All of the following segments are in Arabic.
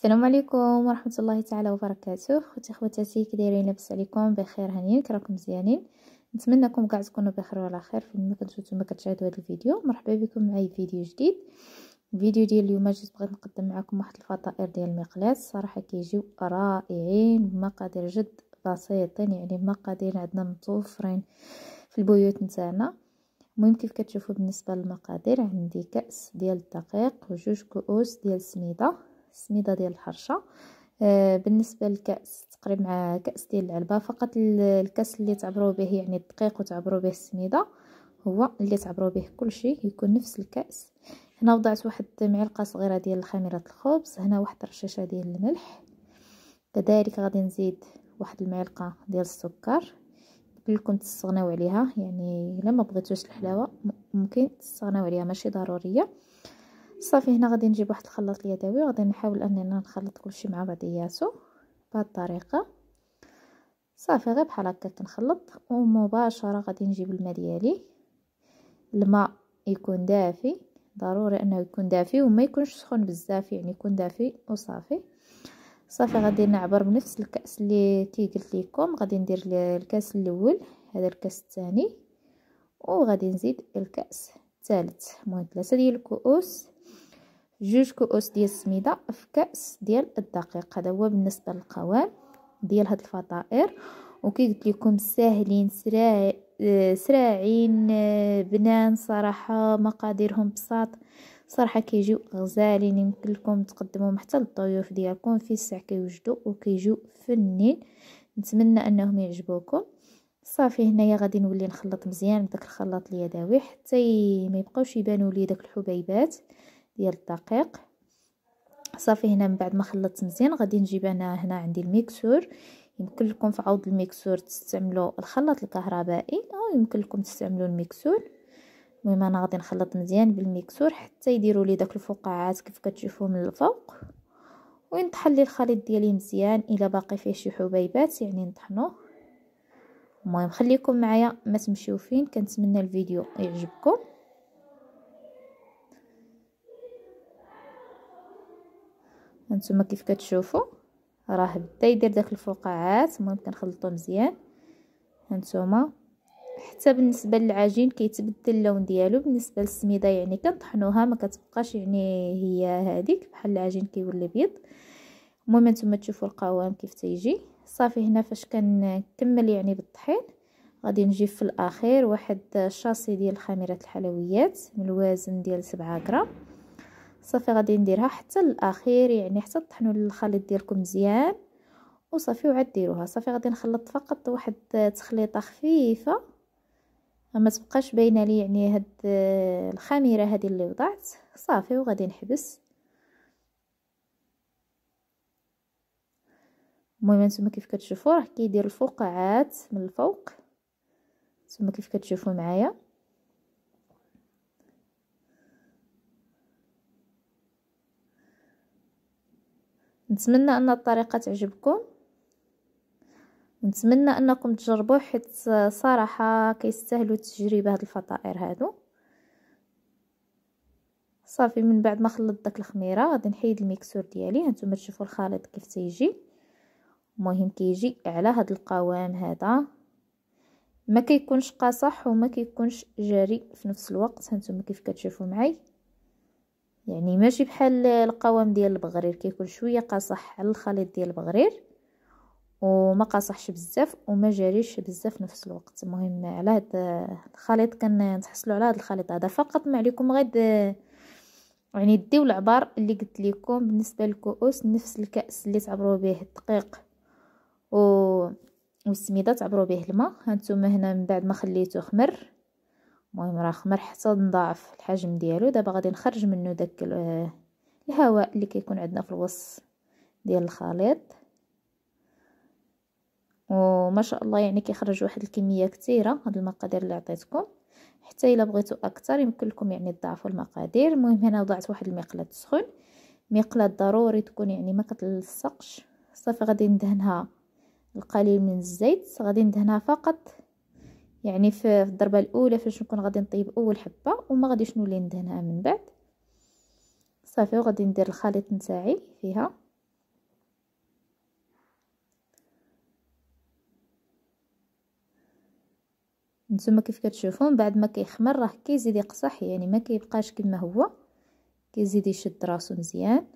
السلام عليكم ورحمة الله تعالى وبركاته خوتي خواتاتي كي دايرين لاباس عليكم بخير هانيين راكم مزيانين نتمنىكم كاع تكونوا بخير وعلى خير فيما كنتو نتوما كتشاهدوا هذا الفيديو مرحبا بكم معايا في فيديو جديد الفيديو ديال اليوم جيت بغيت نقدم معكم واحد الفطائر ديال المقلاص صراحه كيجيو رائعين بمقادير جد بسيطين يعني مقادير عندنا متوفرين في البيوت نتاعنا المهم كيف كتشوفوا بالنسبه للمقادير عندي كاس ديال الدقيق وجوج كؤوس ديال السميده السميده ديال الحرشه آه، بالنسبه للكاس تقريبا مع كاس ديال العلبه فقط الكاس اللي تعبروا به يعني الدقيق وتعبروا به السميده هو اللي تعبروا به كل شيء يكون نفس الكاس هنا وضعت واحد معلقه صغيره ديال الخميره الخبز هنا واحد رشاشه ديال الملح كذلك غادي نزيد واحد المعلقه ديال السكر كنت تستغناو عليها يعني لما بغيتوش الحلاوه ممكن تستغناو عليها ماشي ضروريه صافي هنا غادي نجيب واحد الخلاط اليدوي غادي نحاول اننا نخلط كلشي مع بعضياتو بهاد الطريقه صافي غير بحال هكا كنخلط ومباشره غادي نجيب الماء ديالي الماء يكون دافي ضروري انه يكون دافي وما يكونش سخون بزاف يعني يكون دافي وصافي صافي غادي نعبر بنفس الكاس اللي كي قلت لكم غادي ندير الكاس الاول هذا الكاس الثاني وغادي نزيد الكاس الثالث المهم ثلاثه ديال الكؤوس جوج كؤوس ديال السميده في كاس ديال الدقيق هذا هو بالنسبه للقوام ديال هاد الفطائر وكي قلت لكم ساهلين سراعين بنان صراحه مقاديرهم بساط صراحه كيجيو غزالين يمكن لكم تقدموهم حتى للضيوف ديالكم في الساعه كيوجدوا وكيجيو فنين نتمنى انهم يعجبوكم صافي هنايا غادي نولي نخلط مزيان بداك الخلاط اليدوي حتى ما يبقاوش يبانوا لي داك الحبيبات ديال الدقيق صافي هنا من بعد ما خلطت مزيان غادي نجيب انا هنا عندي الميكسور يمكن لكم في عوض الميكسور تستعملوا الخلاط الكهربائي او يمكن لكم تستعملوا الميكسور المهم انا غادي نخلط مزيان بالميكسور حتى يديروا لي داك الفقاعات كيف كتشوفوا من الفوق ونطحن لي الخليط ديالي مزيان الا باقي فيه شي حبيبات يعني نطحنوه المهم خليكم معايا ما تمشيو فين كنتمنى الفيديو يعجبكم هانتوما كيف كتشوفوا راه بدا يدير داك الفقاعات المهم كنخلطو مزيان هانتوما حتى بالنسبه للعجين كيتبدل اللون ديالو بالنسبه للسميده يعني كنطحنوها ما كتبقاش يعني هي هذيك بحال العجين كيولي بيض المهم نتوما تشوفوا القوام كيف تيجي صافي هنا فاش كنكمل يعني بالطحين غادي نجيب في الاخير واحد شاصي ديال خميره الحلويات من الوزن ديال 7 غرام صافي غادي نديرها حتى الاخير يعني حتى تطحنوا الخليط ديالكم مزيان وصافي وعاد ديروها صافي غادي نخلط فقط واحد تخليطه خفيفه ما تبقاش باينه لي يعني هاد الخميره هذه اللي وضعت صافي وغادي نحبس المهم نتوما كيف كتشوفوا راه كيدير الفقاعات من الفوق نتوما كيف كتشوفوا معايا نتمنى ان الطريقه تعجبكم نتمنى انكم تجربوه حيت صراحه كيستاهلوا التجربه هاد الفطائر هادو صافي من بعد ما خلط داك الخميره غادي نحيد الميكسور ديالي هانتوما تشوفوا الخليط كيف تيجي المهم كيجي على هاد القوام هذا ما كيكونش قاصح وما كيكونش جاري في نفس الوقت هانتوما كيف كتشوفوا معي يعني ماشي بحال القوام ديال البغرير كيكون شويه قاصح على الخليط ديال البغرير وما قاصحش بزاف وما جاريش بزاف نفس الوقت المهم على هذا الخليط كنتحصلوا على هذا الخليط هذا فقط ما عليكم غير يعني ديو العبار اللي قلت لكم بالنسبه للكؤوس نفس الكاس اللي تعبروا به الدقيق و والسميده تعبروا به الماء هانتوما هنا من بعد ما خليته خمر المهم راه خمر حتى نضاعف الحجم ديالو دابا غادي نخرج منه داك الهواء اللي كيكون عندنا في الوسط ديال الخليط وما شاء الله يعني كيخرج واحد الكميه كثيره هاد المقادير اللي عطيتكم حتى الا بغيتو اكثر يمكن لكم يعني تضاعفوا المقادير المهم هنا وضعت واحد المقلاة سخن مقلاة ضروري تكون يعني ما كتلصقش صافي غادي ندهنها القليل من الزيت غادي ندهنها فقط يعني في الضربه الاولى فاش نكون غادي نطيب اول حبه وما غاديش نولي ندهنها من بعد صافي وغادي ندير الخليط نتاعي فيها نتوما كيف كتشوفون بعد ما كيخمر راه كيزيد يقصح يعني ما كيبقاش كما هو كيزيد يشد راسو مزيان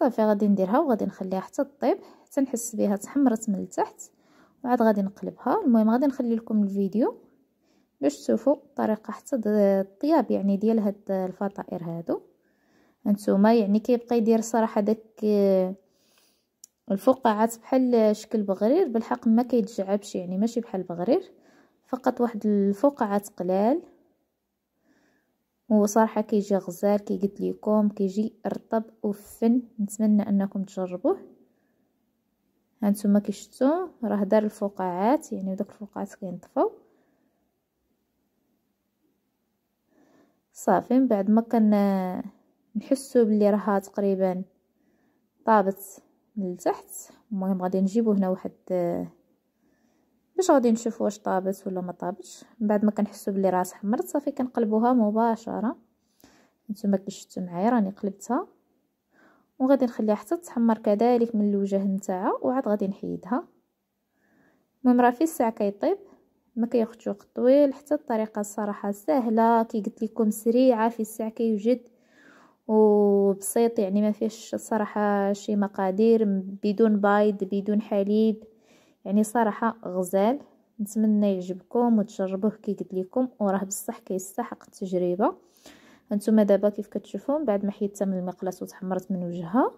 صافي غادي نديرها وغادي نخليها حتى طيب حتى نحس بها تحمرت من التحت وعاد غادي نقلبها المهم غادي نخلي لكم الفيديو باش تشوفوا الطريقه حتى الطياب يعني ديال هاد الفطائر هادو انتوما يعني كيبقى يدير صراحه داك الفقاعات بحال شكل بغرير بالحق ما كيتجعبش يعني ماشي بحال بغرير فقط واحد الفقاعات قلال هو صراحة كيجي غزال كي قلت لكم كيجي رطب وفن نتمنى انكم تجربوه هانتوما كي شفتوا راه دار الفقاعات يعني دوك الفقاعات كينطفوا صافي من بعد ما كان نحسوا بلي راها تقريبا طابت لتحت المهم غادي نجيبو هنا واحد باش غادي نشوف واش طابت ولا ما طابتش من بعد ما كنحسوا بلي راس حمرت صافي كنقلبوها مباشره نتوما كي شفتوا معايا راني قلبتها وغادي نخليها حتى تحمر كذلك من الوجه نتاعها وعاد غادي نحيدها المهم راه في الساعه كيطيب ما كياخذش وقت طويل حتى الطريقه الصراحه سهله كي قلت لكم سريعه في الساعه كيوجد وبسيط يعني ما فيش الصراحه شي مقادير بدون بيض بدون حليب يعني صراحه غزال نتمنى يعجبكم وتجربوه كي قلت لكم وراه بصح كيستحق التجربه هانتوما دابا كيف كتشوفون بعد ما حيدتها من المقلاص وتحمرت من وجهها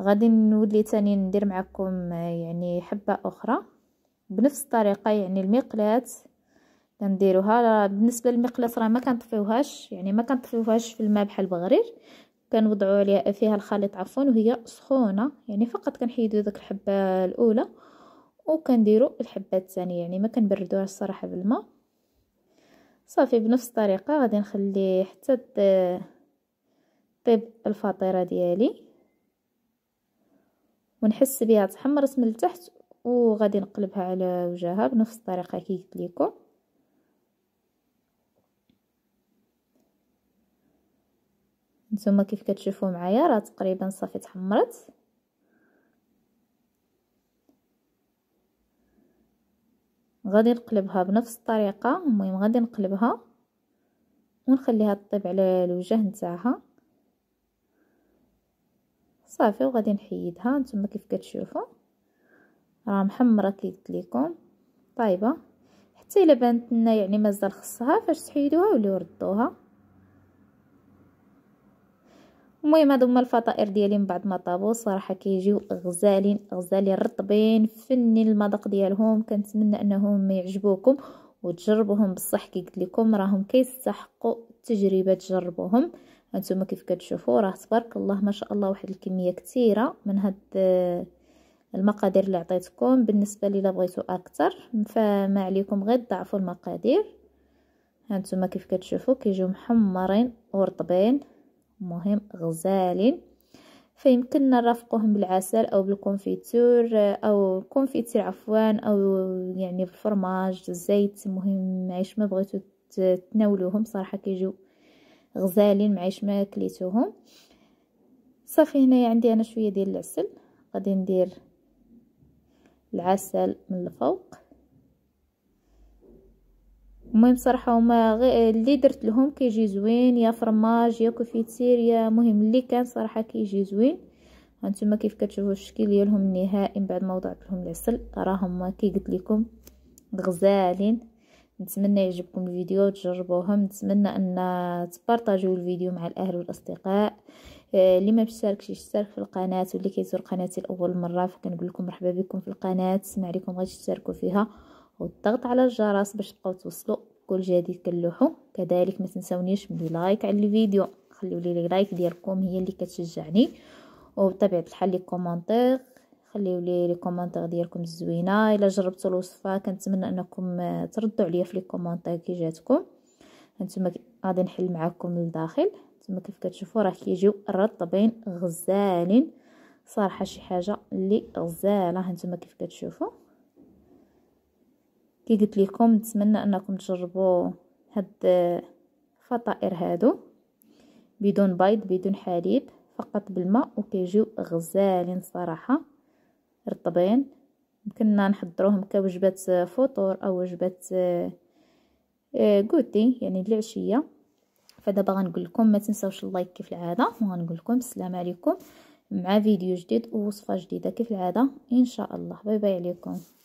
غادي نولي تاني ندير معكم يعني حبه اخرى بنفس الطريقه يعني المقلاه كنديروها بالنسبه للمقلاص راه ما كنطفيوهاش يعني ما كنطفيوهاش في الماء بحال البغرير كنوضعوا عليها فيها الخليط عفوا وهي سخونه يعني فقط كنحيدو داك الحبه الاولى وكنديروا الحبات الثانيه يعني ما كنبردوهاش الصراحه بالماء صافي بنفس الطريقه غادي نخلي حتى طيب الفطيره ديالي ونحس بها تحمرت من التحت وغادي نقلبها على وجهها بنفس الطريقه كي قلت لكم نتوما كيف كتشوفوا معايا راه تقريبا صافي تحمرت غادي نقلبها بنفس الطريقه المهم غادي نقلبها ونخليها طيب على الوجه نتاعها صافي وغادي نحيدها نتوما كيف كتشوفوا راه محمره كي قلت لكم طايبه حتى الا بانت لنا يعني مازال خصها فاش تحيدوها ولا ردوها المهم هادو هما الفطائر ديالي من بعد ما طابو صراحه كيجيو غزالين غزالين رطبين فني المذاق ديالهم كنتمنى انهم يعجبوكم وتجربوهم بصح كي قلت لكم راهم كيستحقوا التجربه تجربوهم هانتوما كيف كتشوفوا راه تبارك الله ما شاء الله واحد الكميه كثيره من هاد آه، المقادير اللي عطيتكم بالنسبه لي بغيتو اكثر فما عليكم غير ضعفوا المقادير هانتوما كيف كتشوفوا كيجيو محمرين ورطبين مهم غزال فيمكننا نرافقوهم بالعسل او بالكونفيتور او الكونفيتير عفوا او يعني بالفرماج الزيت مهم معيش ما بغيتو تناولوهم صراحه كيجيو غزالين معيش ما كليتوهم صافي هنايا عندي انا شويه ديال العسل غادي ندير العسل من الفوق المهم صراحه هما غي... اللي درت لهم كيجي زوين يا فرماج يا كوفيتير يا مهم اللي كان صراحه كيجي زوين هانتوما كيف كتشوفوا الشكل ديالهم النهائي من بعد ما وضعت لهم العسل راهم كي قلت لكم غزالين نتمنى يعجبكم الفيديو تجربوهم نتمنى ان تبارطاجيو الفيديو مع الاهل والاصدقاء آه، اللي ما مشتركش يشترك في القناه واللي كيزور قناتي لاول مره فكنقول لكم مرحبا بكم في القناه ما عليكم غير تشتركوا فيها والضغط على الجرس باش تبقاو توصلوا كل جديد كنلوحو كذلك ما تنساونيش لايك على الفيديو خليو لي لايك ديالكم هي اللي كتشجعني وبطبيعه الحال لي كومونتير خليو لي لي كومونتير ديالكم الزوينه الا جربتوا الوصفه كنتمنى انكم تردوا عليا في لي كومونتير كي جاتكم هانتوما غادي نحل معاكم لداخل نتوما كيف كتشوفوا راه كيجيو رطبين غزالين صراحه شي حاجه اللي غزاله هانتوما كيف كتشوفوا كي قلت لكم نتمنى انكم تجربوا هاد الفطائر هادو بدون بيض بدون حليب فقط بالماء وكيجيو غزالين صراحه رطبين يمكننا نحضروهم كوجبات فطور او وجبات غوتي آه، يعني العشيه فدابا غنقول لكم ما تنساوش اللايك كيف العاده وغنقول لكم السلام عليكم مع فيديو جديد ووصفه جديده كيف العاده ان شاء الله باي باي عليكم